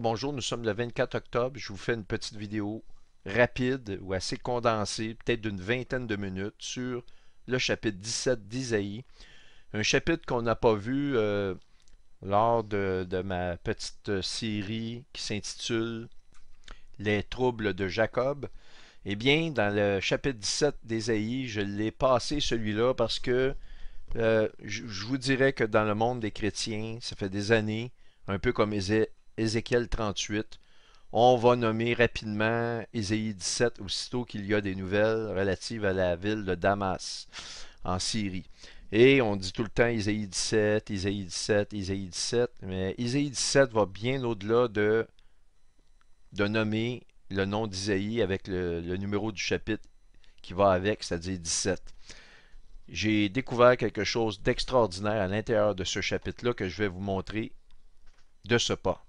bonjour, nous sommes le 24 octobre. Je vous fais une petite vidéo rapide ou assez condensée, peut-être d'une vingtaine de minutes, sur le chapitre 17 d'Isaïe. Un chapitre qu'on n'a pas vu euh, lors de, ma petite série qui s'intitule Les troubles de Jacob. Eh bien, dans le chapitre 17 d'Isaïe, je l'ai passé celui-là parce que euh, je vous dirais que dans le monde des chrétiens, ça fait des années, un peu comme Isaïe, Ézéchiel 38. On va nommer rapidement Ésaïe 17 aussitôt qu'il y a des nouvelles relatives à la ville de Damas en Syrie. Et on dit tout le temps Ésaïe 17, Isaïe 17, Isaïe 17, mais Isaïe 17 va bien au-delà de, de nommer le nom d'Isaïe avec le, le, numéro du chapitre qui va avec, c'est-à-dire 17. J'ai découvert quelque chose d'extraordinaire à l'intérieur de ce chapitre-là que je vais vous montrer de ce pas.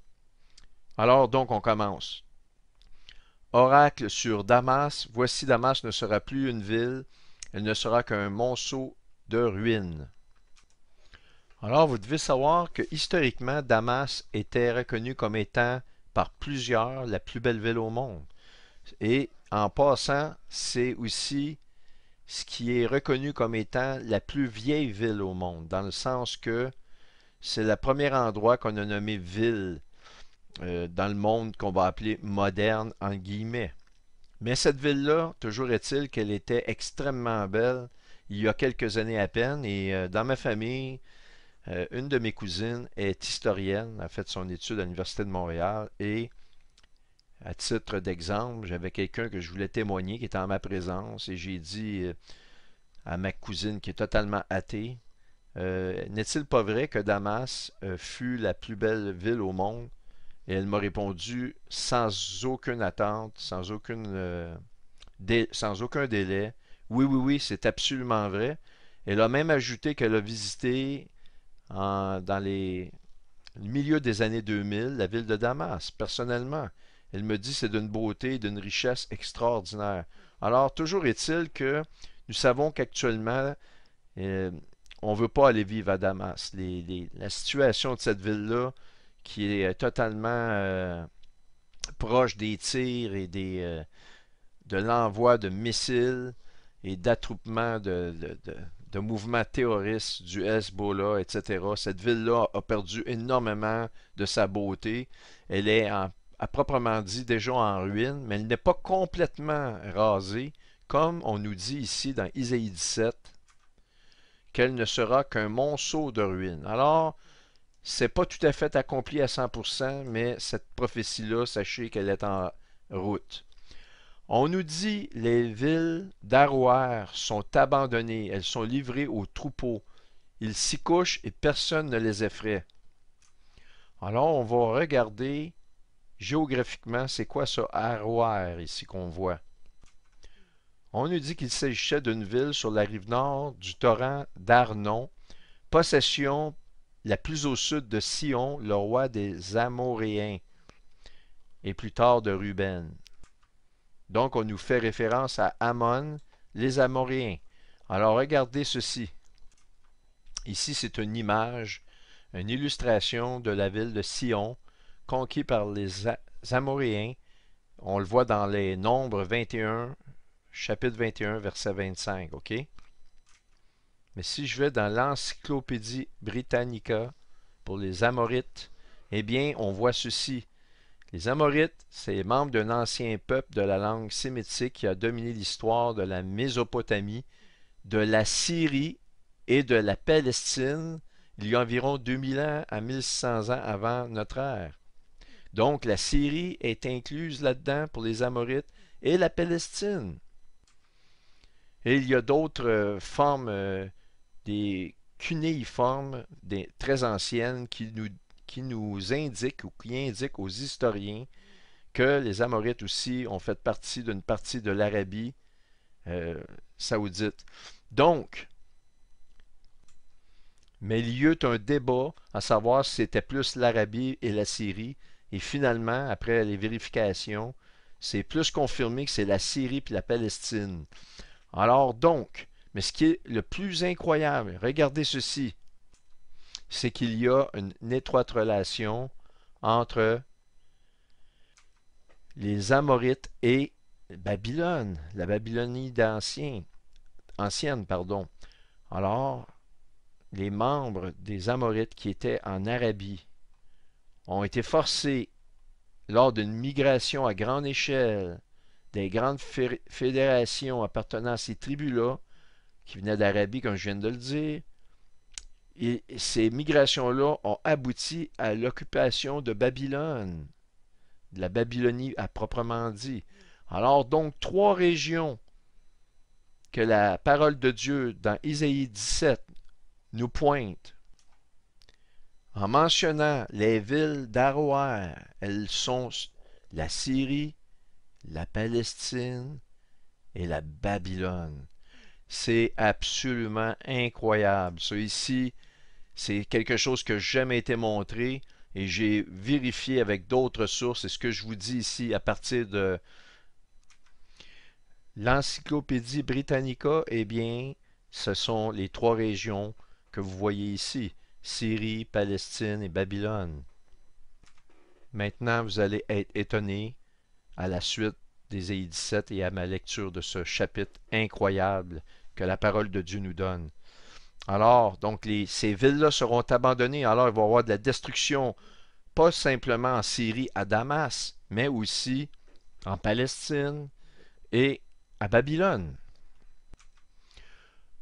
Alors donc on commence. Oracle sur Damas, voici Damas ne sera plus une ville, elle ne sera qu'un monceau de ruines. Alors vous devez savoir que historiquement, Damas était reconnue comme étant par plusieurs la plus belle ville au monde. Et en passant, c'est aussi ce qui est reconnu comme étant la plus vieille ville au monde, dans le sens que c'est le premier endroit qu'on a nommé ville euh, dans le monde qu'on va appeler moderne, en guillemets. Mais cette ville-là, toujours est-il qu'elle était extrêmement belle il y a quelques années à peine. Et euh, dans ma famille, euh, une de mes cousines est historienne, a fait son étude à l'Université de Montréal. Et à titre d'exemple, j'avais quelqu'un que je voulais témoigner qui était en ma présence. Et j'ai dit à ma cousine qui est totalement athée, n'est-il pas vrai que Damas fut la plus belle ville au monde et elle m'a répondu sans aucune attente, sans, aucune, euh, sans aucun délai. Oui, oui, oui, c'est absolument vrai. Elle a même ajouté qu'elle a visité dans les milieu des années 2000 la ville de Damas, personnellement. Elle me dit c'est d'une beauté et d'une richesse extraordinaire. Alors, toujours est-il que nous savons qu'actuellement, euh, on ne veut pas aller vivre à Damas. la situation de cette ville-là qui est euh, totalement euh, proche des tirs et des, euh, de l'envoi de missiles et d'attroupements de, mouvements terroristes du Hezbollah, etc. Cette ville-là a perdu énormément de sa beauté. Elle est, à proprement dit, déjà en ruine, mais elle n'est pas complètement rasée, comme on nous dit ici dans Isaïe 17, qu'elle ne sera qu'un monceau de ruines. Alors, c'est pas tout à fait accompli à 100%, mais cette prophétie-là, sachez qu'elle est en route. On nous dit les villes d'Aroer sont abandonnées, elles sont livrées aux troupeaux. Ils s'y couchent et personne ne les effraie. Alors, on va regarder géographiquement c'est quoi ce Aroer ici qu'on voit. On nous dit qu'il s'agissait d'une ville sur la rive nord du torrent d'Arnon, possession la plus au sud de Sion, le roi des Amoréens, et plus tard de Ruben. Donc, on nous fait référence à Ammon, les Amoréens. Alors, regardez ceci. Ici, c'est une image, une illustration de la ville de Sion, conquise par les Amoréens. On le voit dans les Nombres 21, chapitre 21, verset 25. OK? Mais si je vais dans l'Encyclopédie Britannica pour les Amorites, eh bien, on voit ceci. Les Amorites, c'est les membres d'un ancien peuple de la langue sémitique qui a dominé l'histoire de la Mésopotamie, de la Syrie et de la Palestine il y a environ 2000 ans à 1600 ans avant notre ère. Donc la Syrie est incluse là-dedans pour les Amorites et la Palestine. Et il y a d'autres euh, formes euh, des cunéiformes des, très anciennes qui nous, indiquent ou qui indiquent aux historiens que les Amorites aussi ont fait partie d'une partie de l'Arabie euh, saoudite. Donc, mais il y eut un débat à savoir si c'était plus l'Arabie et la Syrie. Et finalement, après les vérifications, c'est plus confirmé que c'est la Syrie puis la Palestine. Alors donc, mais ce qui est le plus incroyable, regardez ceci, c'est qu'il y a une, étroite relation entre les Amorites et Babylone, la Babylonie ancienne. Pardon. Alors, les membres des Amorites qui étaient en Arabie ont été forcés, lors d'une migration à grande échelle, des grandes fédérations appartenant à ces tribus-là, qui venaient d'Arabie, comme je viens de le dire. Et ces migrations-là ont abouti à l'occupation de Babylone, de la Babylonie à proprement dit. Alors donc, trois régions que la parole de Dieu dans Isaïe 17 nous pointe en mentionnant les villes d'Aroer. Elles sont la Syrie, la Palestine et la Babylone. C'est absolument incroyable. Ça ici, c'est quelque chose que jamais été montré et j'ai vérifié avec d'autres sources. Et ce que je vous dis ici à partir de l'Encyclopédie Britannica, eh bien, ce sont les trois régions que vous voyez ici. Syrie, Palestine et Babylone. Maintenant, vous allez être étonné à la suite des d'Ésaïe 17 et à ma lecture de ce chapitre incroyable que la parole de Dieu nous donne. Alors, donc, ces villes-là seront abandonnées. Alors, il va y avoir de la destruction, pas simplement en Syrie, à Damas, mais aussi en Palestine et à Babylone.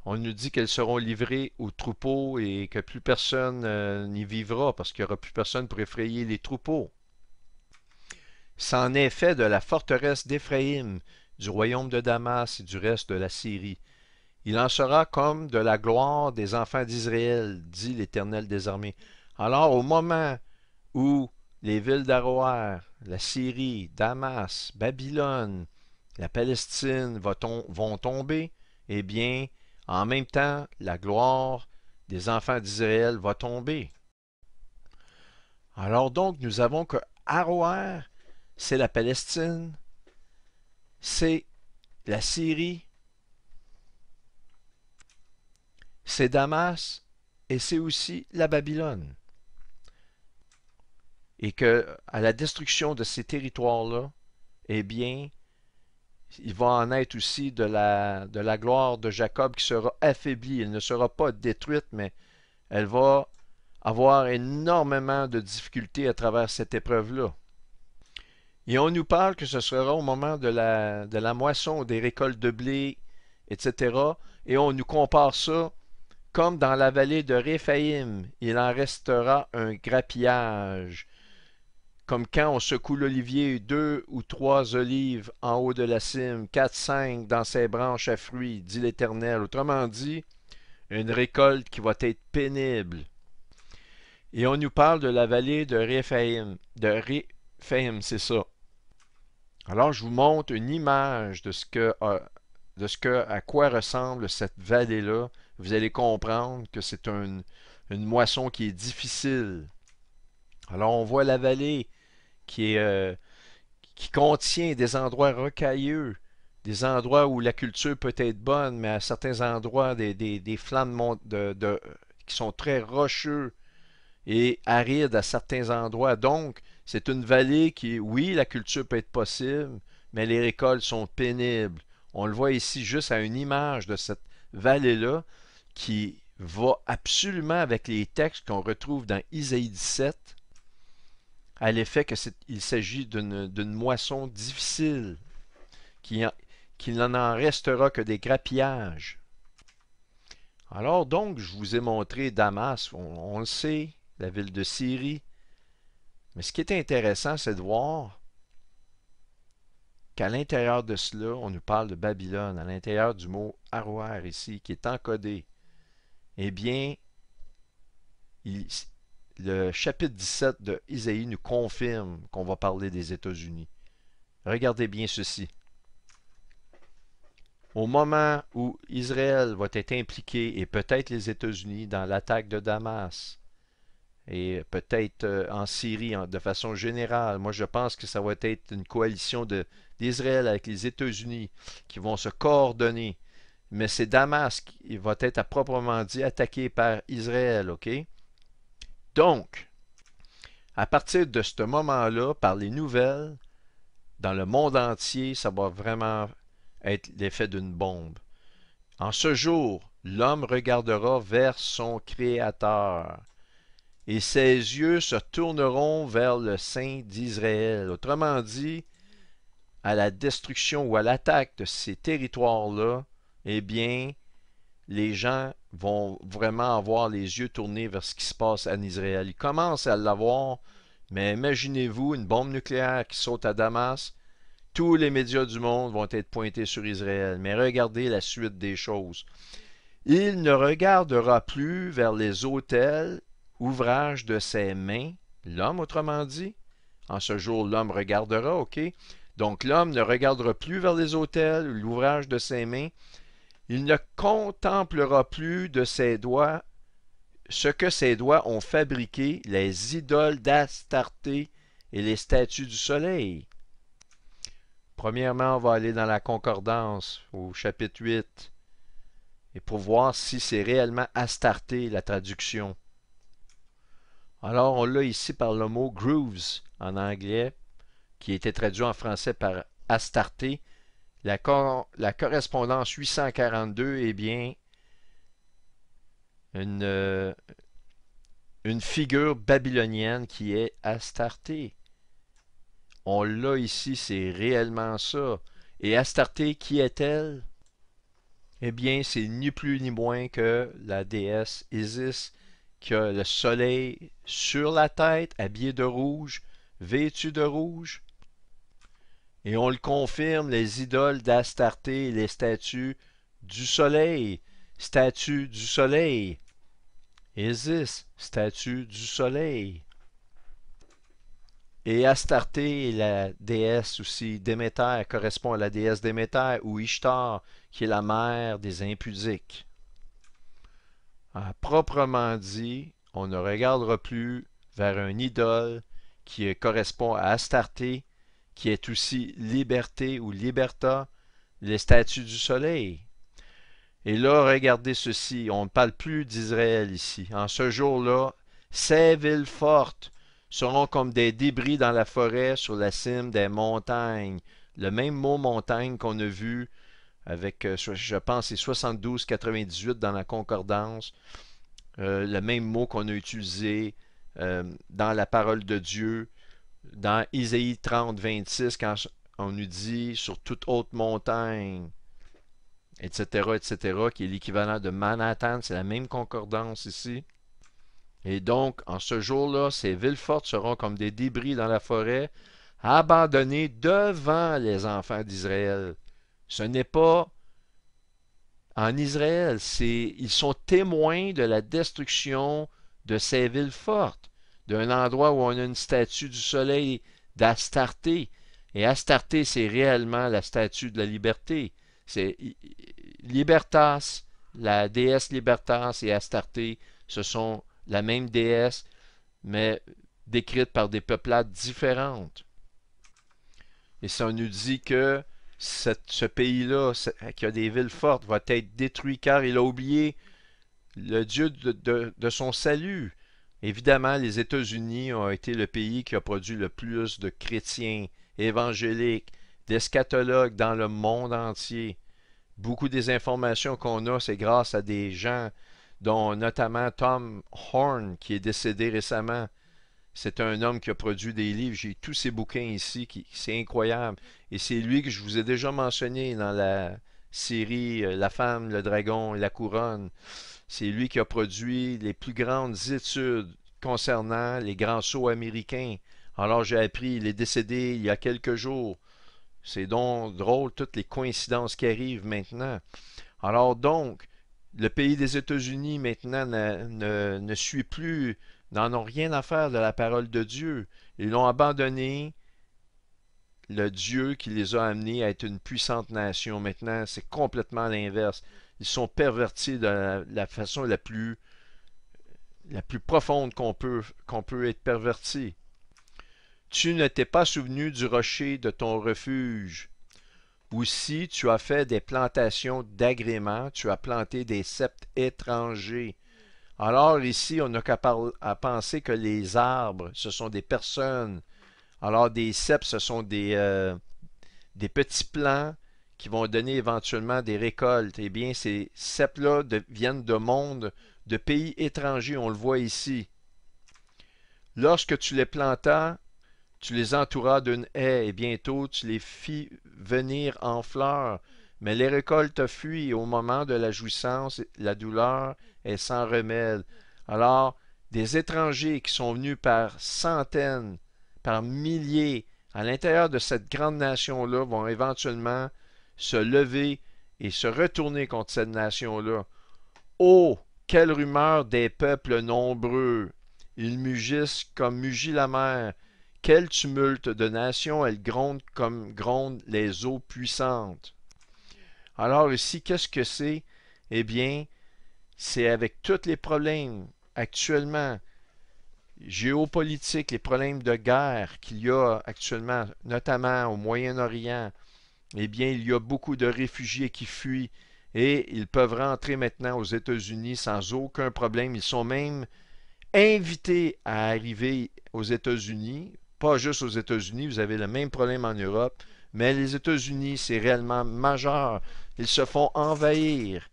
On nous dit qu'elles seront livrées aux troupeaux et que plus personne euh, n'y vivra parce qu'il n'y aura plus personne pour effrayer les troupeaux. C'en est fait de la forteresse d'Éphraïm, du royaume de Damas et du reste de la Syrie. Il en sera comme de la gloire des enfants d'Israël, dit l'Éternel des armées. Alors au moment où les villes d'Aroer, la Syrie, Damas, Babylone, la Palestine vont tomber, eh bien, en même temps, la gloire des enfants d'Israël va tomber. Alors donc, nous avons que Aroer, c'est la Palestine, c'est la Syrie, c'est Damas et c'est aussi la Babylone. Et que à la destruction de ces territoires-là, eh bien, il va en être aussi de la, de la gloire de Jacob qui sera affaiblie. Elle ne sera pas détruite, mais elle va avoir énormément de difficultés à travers cette épreuve-là. Et on nous parle que ce sera au moment de la, de la moisson, des récoltes de blé, etc. Et on nous compare ça comme dans la vallée de Réphaïm, il en restera un grappillage. Comme quand on secoue l'olivier, deux ou trois olives en haut de la cime, quatre, cinq dans ses branches à fruits, dit l'Éternel. Autrement dit, une récolte qui va être pénible. Et on nous parle de la vallée de Réphaïm. De Réphaim, c'est ça. Alors, je vous montre une image de ce que, euh, de ce que à quoi ressemble cette vallée-là vous allez comprendre que c'est une moisson qui est difficile. Alors on voit la vallée euh, qui, contient des endroits rocailleux, des endroits où la culture peut être bonne, mais à certains endroits, des, des, flancs de, qui sont très rocheux et arides à certains endroits. Donc, c'est une vallée qui, oui, la culture peut être possible, mais les récoltes sont pénibles. On le voit ici juste à une image de cette vallée-là qui va absolument avec les textes qu'on retrouve dans Isaïe 17, à l'effet qu'il s'agit d'une moisson difficile, qu'il n'en en restera que des grappillages. Alors donc, je vous ai montré Damas, on, le sait, la ville de Syrie. Mais ce qui est intéressant, c'est de voir qu'à l'intérieur de cela, on nous parle de Babylone, à l'intérieur du mot Arouar ici, qui est encodé eh bien, le chapitre 17 de Isaïe nous confirme qu'on va parler des États-Unis. Regardez bien ceci. Au moment où Israël va être impliqué et peut-être les États-Unis dans l'attaque de Damas et peut-être euh, en Syrie de façon générale, moi je pense que ça va être une coalition d'Israël avec les États-Unis qui vont se coordonner mais c'est Damas qui va être à proprement dit attaqué par Israël, OK? Donc, à partir de ce moment-là, par les nouvelles, dans le monde entier, ça va vraiment être l'effet d'une bombe. En ce jour, l'homme regardera vers son Créateur, et ses yeux se tourneront vers le Saint d'Israël. Autrement dit, à la destruction ou à l'attaque de ces territoires-là, eh bien, les gens vont vraiment avoir les yeux tournés vers ce qui se passe en Israël. Ils commencent à l'avoir, mais imaginez-vous une bombe nucléaire qui saute à Damas, tous les médias du monde vont être pointés sur Israël. Mais regardez la suite des choses. Il ne regardera plus vers les autels, ouvrages de ses mains, l'homme autrement dit. En ce jour, l'homme regardera, OK? Donc l'homme ne regardera plus vers les autels ou l'ouvrage de ses mains, il ne contemplera plus de ses doigts ce que ses doigts ont fabriqué, les idoles d'Astarté et les statues du soleil. Premièrement, on va aller dans la concordance au chapitre 8 et pour voir si c'est réellement Astarté la traduction. Alors, on l'a ici par le mot grooves en anglais, qui était traduit en français par Astarté, la, correspondance 842 est bien une, euh, une figure babylonienne qui est Astarté. On l'a ici, c'est réellement ça. Et Astarté, qui est-elle? Eh bien, c'est ni plus ni moins que la déesse Isis, qui a le soleil sur la tête, habillée de rouge, vêtue de rouge. Et on le confirme, les idoles d'Astarté, et les statues du soleil, Statues du soleil. Isis, statue du soleil. Et Astarté, la déesse aussi Déméter, correspond à la déesse Déméter ou Ishtar, qui est la mère des impudiques. proprement dit, on ne regardera plus vers un idole qui correspond à Astarté qui est aussi liberté ou liberta, les statues du soleil. Et là, regardez ceci, on ne parle plus d'Israël ici. En ce jour-là, ces villes fortes seront comme des débris dans la forêt sur la cime des montagnes. Le même mot montagne qu'on a vu avec, euh, je pense, c'est 72-98 dans la concordance. Euh, le même mot qu'on a utilisé euh, dans la parole de Dieu dans Isaïe 30, 26, quand on nous dit sur toute haute montagne, etc., etc., qui est l'équivalent de Manhattan, c'est la même concordance ici. Et donc, en ce jour-là, ces villes fortes seront comme des débris dans la forêt, abandonnées devant les enfants d'Israël. Ce n'est pas en Israël, c'est ils sont témoins de la destruction de ces villes fortes d'un endroit où on a une statue du soleil d'Astarté. Et Astarté, c'est réellement la statue de la liberté. C'est Libertas, la déesse Libertas et Astarté, ce sont la même déesse, mais décrite par des peuplades différentes. Et ça nous dit que ce pays-là, qui a des villes fortes, va être détruit car il a oublié le Dieu de son salut. Évidemment, les États-Unis ont été le pays qui a produit le plus de chrétiens, évangéliques, d'escatologues dans le monde entier. Beaucoup des informations qu'on a, c'est grâce à des gens, dont notamment Tom Horn, qui est décédé récemment. C'est un homme qui a produit des livres. J'ai tous ses bouquins ici. C'est incroyable. Et c'est lui que je vous ai déjà mentionné dans la série euh, La femme, le dragon, la couronne. C'est lui qui a produit les plus grandes études concernant les grands sauts américains. Alors j'ai appris, il est décédé il y a quelques jours. C'est donc drôle toutes les coïncidences qui arrivent maintenant. Alors donc, le pays des États-Unis maintenant ne, ne, suit plus, n'en ont rien à faire de la parole de Dieu. Ils l'ont abandonné. Le Dieu qui les a amenés à être une puissante nation maintenant, c'est complètement l'inverse ils sont pervertis de la, façon la plus, la plus profonde qu'on peut, qu'on peut être perverti. Tu ne t'es pas souvenu du rocher de ton refuge. Ou si tu as fait des plantations d'agréments, tu as planté des septes étrangers. Alors ici, on n'a qu'à penser que les arbres, ce sont des personnes. Alors des ceps, ce sont des, euh, des petits plants qui vont donner éventuellement des récoltes. Eh bien, ces cèpes-là viennent de mondes, de pays étrangers, on le voit ici. Lorsque tu les plantas, tu les entouras d'une haie et bientôt tu les fis venir en fleurs. Mais les récoltes fuient au moment de la jouissance, la douleur est sans remède. Alors, des étrangers qui sont venus par centaines, par milliers, à l'intérieur de cette grande nation-là, vont éventuellement se lever et se retourner contre cette nation-là. Oh, quelle rumeur des peuples nombreux! Ils mugissent comme mugit la mer. Quel tumulte de nations elles grondent comme grondent les eaux puissantes. Alors ici, qu'est-ce que c'est? Eh bien, c'est avec tous les problèmes actuellement géopolitiques, les problèmes de guerre qu'il y a actuellement, notamment au Moyen-Orient, eh bien, il y a beaucoup de réfugiés qui fuient et ils peuvent rentrer maintenant aux États-Unis sans aucun problème. Ils sont même invités à arriver aux États-Unis, pas juste aux États-Unis, vous avez le même problème en Europe, mais les États-Unis, c'est réellement majeur. Ils se font envahir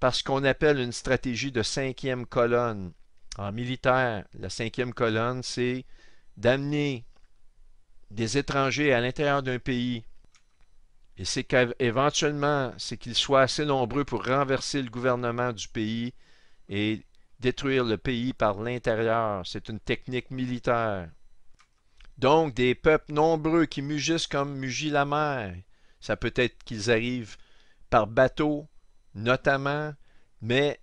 par ce qu'on appelle une stratégie de cinquième colonne. En militaire, la cinquième colonne, c'est d'amener des étrangers à l'intérieur d'un pays et c'est qu'éventuellement, c'est qu'ils soient assez nombreux pour renverser le gouvernement du pays et détruire le pays par l'intérieur. C'est une technique militaire. Donc, des peuples nombreux qui mugissent comme mugit la mer. Ça peut être qu'ils arrivent par bateau, notamment, mais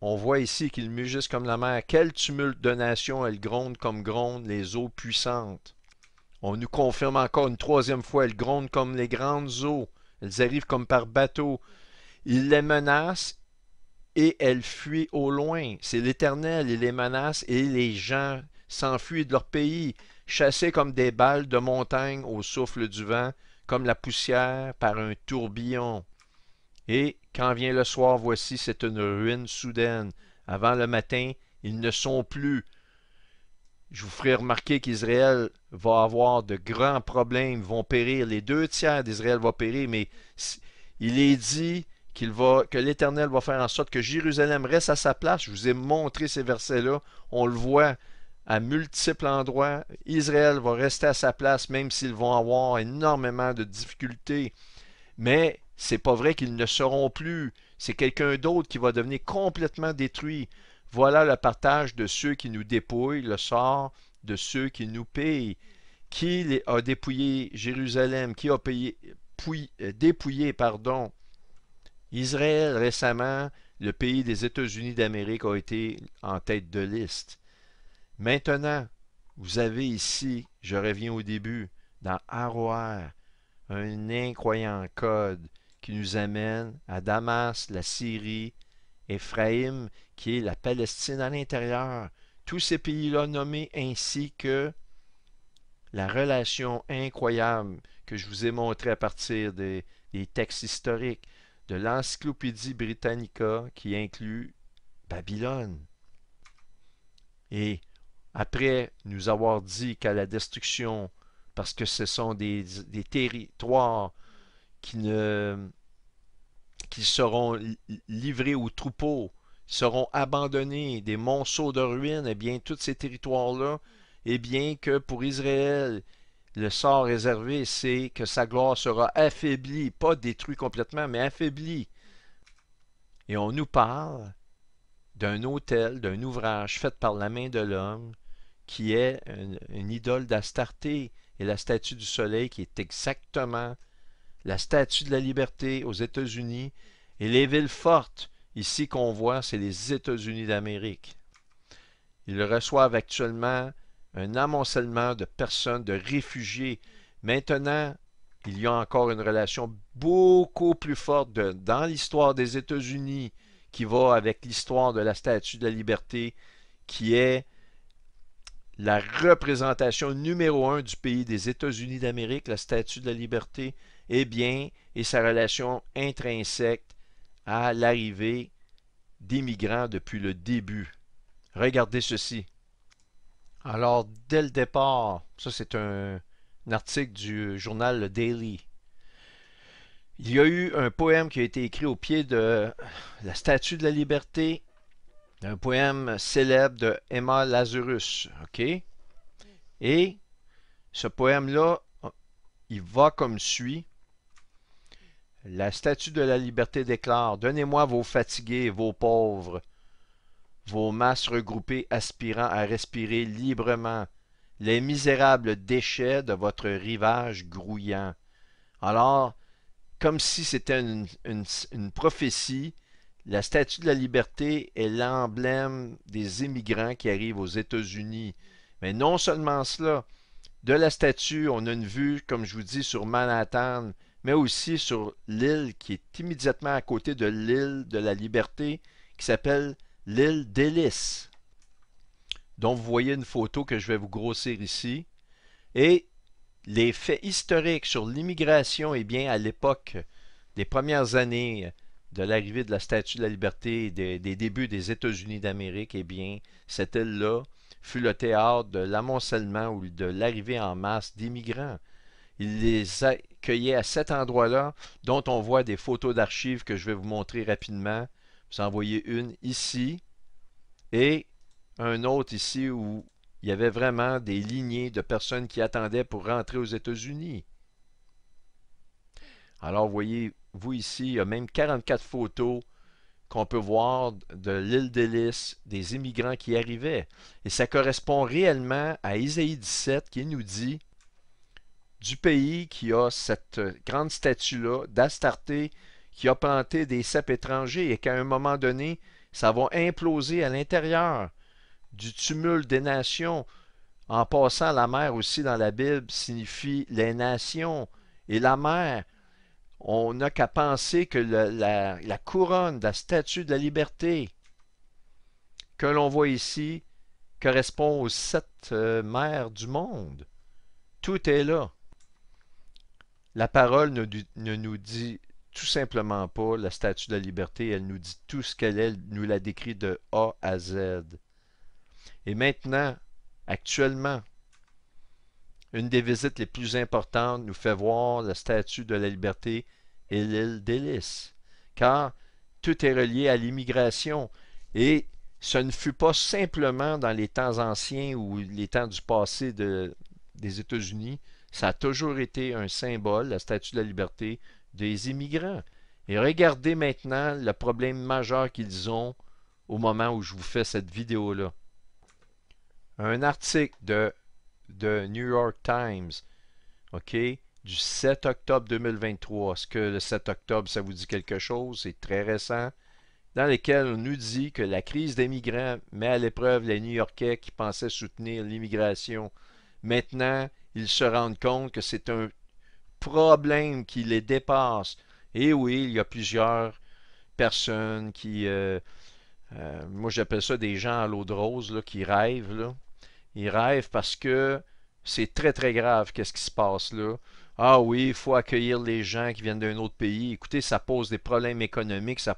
on voit ici qu'ils mugissent comme la mer. Quel tumulte de nations elles grondent comme grondent les eaux puissantes. On nous confirme encore une troisième fois, elles grondent comme les grandes eaux. Elles arrivent comme par bateau. Il les menace et elles fuient au loin. C'est l'Éternel, il les menace et les gens s'enfuient de leur pays, chassés comme des balles de montagne au souffle du vent, comme la poussière par un tourbillon. Et quand vient le soir, voici, c'est une ruine soudaine. Avant le matin, ils ne sont plus. Je vous ferai remarquer qu'Israël va avoir de grands problèmes, vont périr. Les deux tiers d'Israël vont périr, mais il est dit qu'il va, que l'Éternel va faire en sorte que Jérusalem reste à sa place. Je vous ai montré ces versets-là. On le voit à multiples endroits. Israël va rester à sa place, même s'ils vont avoir énormément de difficultés. Mais c'est pas vrai qu'ils ne seront plus. C'est quelqu'un d'autre qui va devenir complètement détruit. Voilà le partage de ceux qui nous dépouillent, le sort de ceux qui nous payent. Qui a dépouillé Jérusalem Qui a payé, euh, dépouillé pardon, Israël récemment Le pays des États-Unis d'Amérique a été en tête de liste. Maintenant, vous avez ici, je reviens au début, dans Aroer, un incroyant code qui nous amène à Damas, la Syrie, Ephraïm qui est la Palestine à l'intérieur, tous ces pays-là nommés ainsi que la relation incroyable que je vous ai montrée à partir des, textes historiques de l'Encyclopédie Britannica qui inclut Babylone. Et après nous avoir dit qu'à la destruction, parce que ce sont des, territoires qui seront livrés aux troupeaux seront abandonnés, des monceaux de ruines, et eh bien, tous ces territoires-là, et eh bien, que pour Israël, le sort réservé, c'est que sa gloire sera affaiblie, pas détruite complètement, mais affaiblie. Et on nous parle d'un hôtel d'un ouvrage fait par la main de l'homme, qui est une idole d'Astarté et la statue du soleil, qui est exactement la statue de la liberté aux États-Unis, et les villes fortes Ici qu'on voit, c'est les États-Unis d'Amérique. Ils reçoivent actuellement un amoncellement de personnes, de réfugiés. Maintenant, il y a encore une relation beaucoup plus forte dans l'histoire des États-Unis qui va avec l'histoire de la Statue de la Liberté, qui est la représentation numéro un du pays des États-Unis d'Amérique, la Statue de la Liberté, et eh bien, et sa relation intrinsèque à l'arrivée des migrants depuis le début. Regardez ceci. Alors, dès le départ, ça c'est un, article du euh, journal le Daily. Il y a eu un poème qui a été écrit au pied de la Statue de la Liberté, un poème célèbre de Emma Lazarus. Et ce poème-là, il va comme suit. La statue de la liberté déclare Donnez-moi vos fatigués, vos pauvres, vos masses regroupées aspirant à respirer librement, les misérables déchets de votre rivage grouillant. Alors, comme si c'était une, prophétie, la statue de la liberté est l'emblème des immigrants qui arrivent aux États-Unis. Mais non seulement cela, de la statue, on a une vue, comme je vous dis, sur Manhattan, mais aussi sur l'île qui est immédiatement à côté de l'île de la Liberté, qui s'appelle l'île d'Hélice, dont vous voyez une photo que je vais vous grossir ici. Et les faits historiques sur l'immigration, eh bien, à l'époque des premières années de l'arrivée de la Statue de la Liberté et des, débuts des États-Unis d'Amérique, eh bien, cette île-là fut le théâtre de l'amoncellement ou de l'arrivée en masse d'immigrants. a cueillait à cet endroit-là, dont on voit des photos d'archives que je vais vous montrer rapidement. Vous en voyez une ici et un autre ici où il y avait vraiment des lignées de personnes qui attendaient pour rentrer aux États-Unis. Alors, voyez-vous ici, il y a même 44 photos qu'on peut voir de l'île d'Elysse des immigrants qui arrivaient. Et ça correspond réellement à Isaïe 17 qui nous dit du pays qui a cette euh, grande statue-là d'Astarté qui a planté des cèpes étrangers et qu'à un moment donné, ça va imploser à l'intérieur du tumulte des nations. En passant, la mer aussi dans la Bible signifie les nations et la mer. On n'a qu'à penser que la, la couronne de la statue de la liberté que l'on voit ici correspond aux sept euh, mers du monde. Tout est là. La parole ne, nous dit tout simplement pas la statue de la liberté, elle nous dit tout ce qu'elle est, nous la décrit de A à Z. Et maintenant, actuellement, une des visites les plus importantes nous fait voir la statue de la liberté et l'île d'Hélice, car tout est relié à l'immigration. Et ce ne fut pas simplement dans les temps anciens ou les temps du passé de, des États-Unis, ça a toujours été un symbole, la Statue de la Liberté, des immigrants. Et regardez maintenant le problème majeur qu'ils ont au moment où je vous fais cette vidéo-là. Un article de, de New York Times, OK, du 7 octobre 2023. Est-ce que le 7 octobre, ça vous dit quelque chose? C'est très récent. Dans lequel on nous dit que la crise des migrants met à l'épreuve les New-Yorkais qui pensaient soutenir l'immigration Maintenant, ils se rendent compte que c'est un problème qui les dépasse. Et oui, il y a plusieurs personnes qui... Euh, euh, moi, j'appelle ça des gens à l'eau de rose qui rêvent. Ils rêvent parce que c'est très, très grave qu'est-ce qui se passe là. Ah oui, il faut accueillir les gens qui viennent d'un autre pays. Écoutez, ça pose des problèmes économiques, ça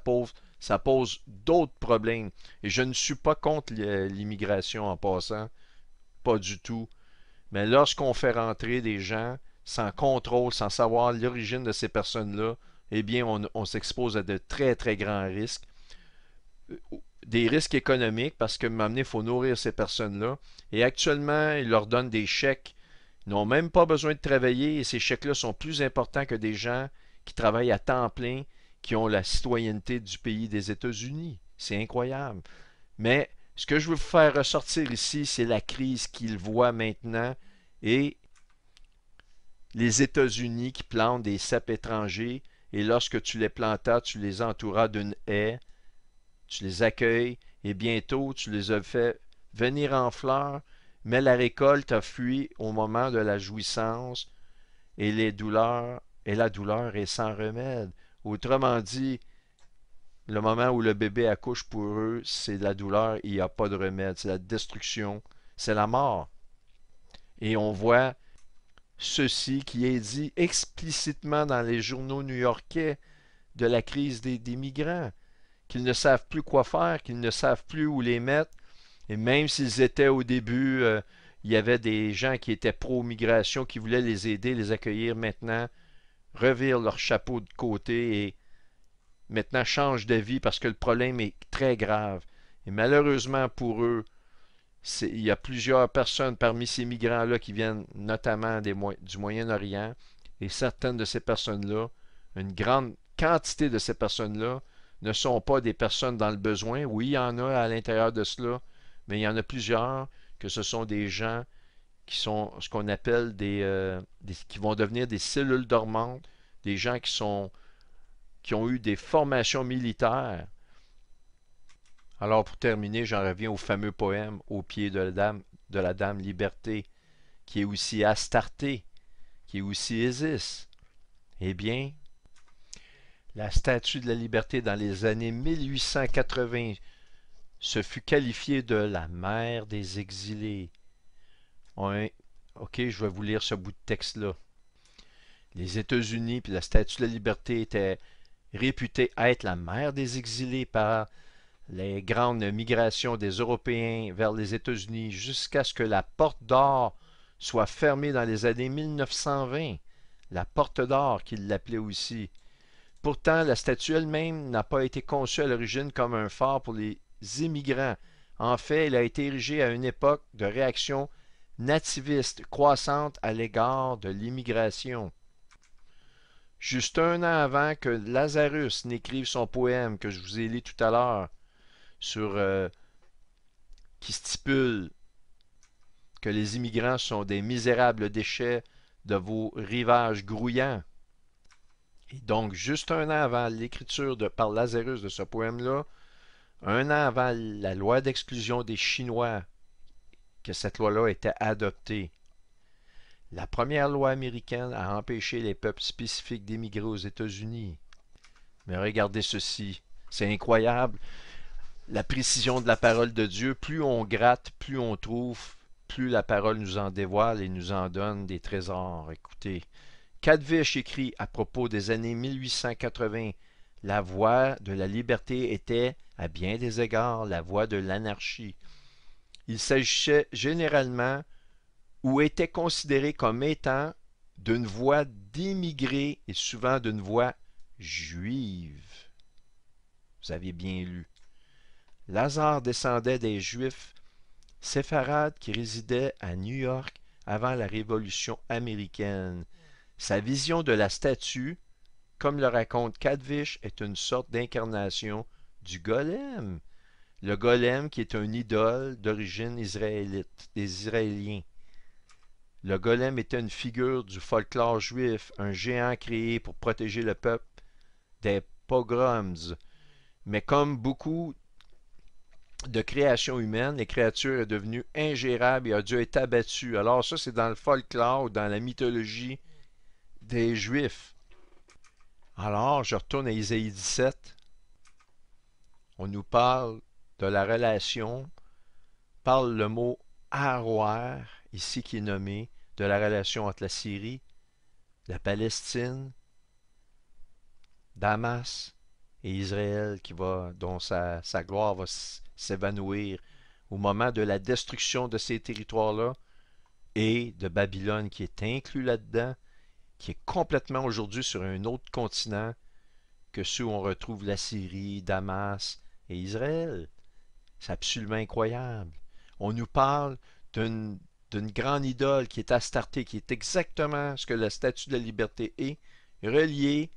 ça pose d'autres problèmes. Et je ne suis pas contre l'immigration en passant. Pas du tout. Mais lorsqu'on fait rentrer des gens sans contrôle, sans savoir l'origine de ces personnes-là, eh bien, on, s'expose à de très, très grands risques. Euh, des risques économiques, parce que, m'amener, il faut nourrir ces personnes-là. Et actuellement, ils leur donnent des chèques. Ils n'ont même pas besoin de travailler et ces chèques-là sont plus importants que des gens qui travaillent à temps plein, qui ont la citoyenneté du pays des États-Unis. C'est incroyable. Mais ce que je veux vous faire ressortir ici, c'est la crise qu'ils voit maintenant et les États-Unis qui plantent des cèpes étrangers et lorsque tu les plantas, tu les entouras d'une haie, tu les accueilles et bientôt tu les as fait venir en fleurs, mais la récolte a fui au moment de la jouissance et les douleurs et la douleur est sans remède. Autrement dit, le moment où le bébé accouche pour eux, c'est de la douleur, il n'y a pas de remède, c'est la destruction, c'est la mort. Et on voit ceci qui est dit explicitement dans les journaux new-yorkais de la crise des, migrants, qu'ils ne savent plus quoi faire, qu'ils ne savent plus où les mettre. Et même s'ils étaient au début, euh, il y avait des gens qui étaient pro-migration, qui voulaient les aider, les accueillir maintenant, revirent leur chapeau de côté et maintenant changent de parce que le problème est très grave. Et malheureusement pour eux, il y a plusieurs personnes parmi ces migrants-là qui viennent notamment du Moyen-Orient. Et certaines de ces personnes-là, une grande quantité de ces personnes-là, ne sont pas des personnes dans le besoin. Oui, il y en a à l'intérieur de cela, mais il y en a plusieurs que ce sont des gens qui sont ce qu'on appelle des, euh, qui vont devenir des cellules dormantes, des gens qui sont qui ont eu des formations militaires. Alors, pour terminer, j'en reviens au fameux poème Au pied de la dame, de la dame Liberté, qui est aussi Astarté, qui est aussi Isis. Eh bien, la statue de la liberté dans les années 1880 se fut qualifiée de la mère des exilés. OK, je vais vous lire ce bout de texte-là. Les États-Unis puis la statue de la liberté était réputée être la mère des exilés par les grandes migrations des Européens vers les États-Unis jusqu'à ce que la porte d'or soit fermée dans les années 1920, la porte d'or qu'il l'appelait aussi. Pourtant, la statue elle-même n'a pas été conçue à l'origine comme un phare pour les immigrants. En fait, elle a été érigée à une époque de réaction nativiste croissante à l'égard de l'immigration juste un an avant que Lazarus n'écrive son poème que je vous ai lu tout à l'heure, sur euh, qui stipule que les immigrants sont des misérables déchets de vos rivages grouillants. Et donc, juste un an avant l'écriture par Lazarus de ce poème-là, un an avant la loi d'exclusion des Chinois, que cette loi-là était adoptée, la première loi américaine a empêché les peuples spécifiques d'émigrer aux États-Unis. Mais regardez ceci, c'est incroyable. La précision de la parole de Dieu, plus on gratte, plus on trouve, plus la parole nous en dévoile et nous en donne des trésors. Écoutez, Cadviche écrit à propos des années 1880, la voie de la liberté était, à bien des égards, la voie de l'anarchie. Il s'agissait généralement ou était considéré comme étant d'une voix d'immigrés et souvent d'une voix juive. Vous avez bien lu. Lazare descendait des Juifs séfarades qui résidaient à New York avant la Révolution américaine. Sa vision de la statue, comme le raconte Kadvish, est une sorte d'incarnation du golem. Le golem qui est un idole d'origine israélite, des Israéliens. Le golem était une figure du folklore juif, un géant créé pour protéger le peuple des pogroms. Mais comme beaucoup de créations humaines, les créatures sont devenues ingérables et ont dû être abattues. Alors ça, c'est dans le folklore, dans la mythologie des Juifs. Alors, je retourne à Isaïe 17. On nous parle de la relation, parle le mot arroir ici qui est nommé, de la relation entre la Syrie, la Palestine, Damas et Israël, qui va, dont sa, sa gloire va s'évanouir au moment de la destruction de ces territoires-là, et de Babylone qui est inclus là-dedans, qui est complètement aujourd'hui sur un autre continent que ceux où on retrouve la Syrie, Damas et Israël. C'est absolument incroyable. On nous parle d'une d'une grande idole qui est Astarté, qui est exactement ce que la statue de la liberté est, reliée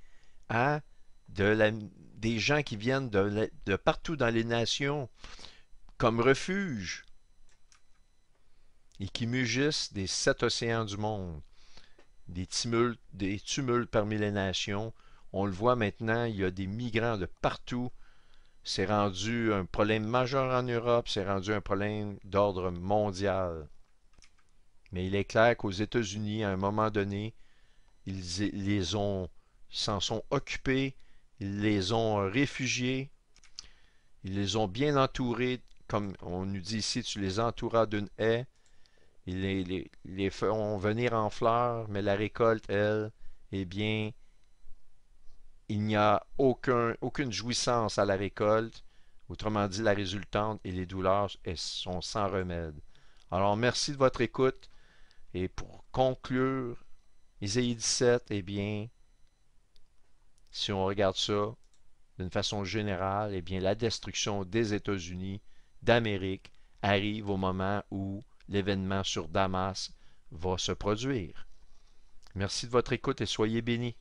à des gens qui viennent de, partout dans les nations comme refuge et qui mugissent des sept océans du monde, des des tumultes parmi les nations. On le voit maintenant, il y a des migrants de partout. C'est rendu un problème majeur en Europe, c'est rendu un problème d'ordre mondial. Mais il est clair qu'aux États-Unis, à un moment donné, ils les ont s'en sont occupés, ils les ont réfugiés, ils les ont bien entourés, comme on nous dit ici, tu les entouras d'une haie, ils les, feront venir en fleurs, mais la récolte, elle, eh bien, il n'y a aucune jouissance à la récolte. Autrement dit, la résultante et les douleurs sont sans remède. Alors, merci de votre écoute. Et pour conclure, Isaïe 17, eh bien, si on regarde ça d'une façon générale, eh bien, la destruction des États-Unis, d'Amérique, arrive au moment où l'événement sur Damas va se produire. Merci de votre écoute et soyez bénis.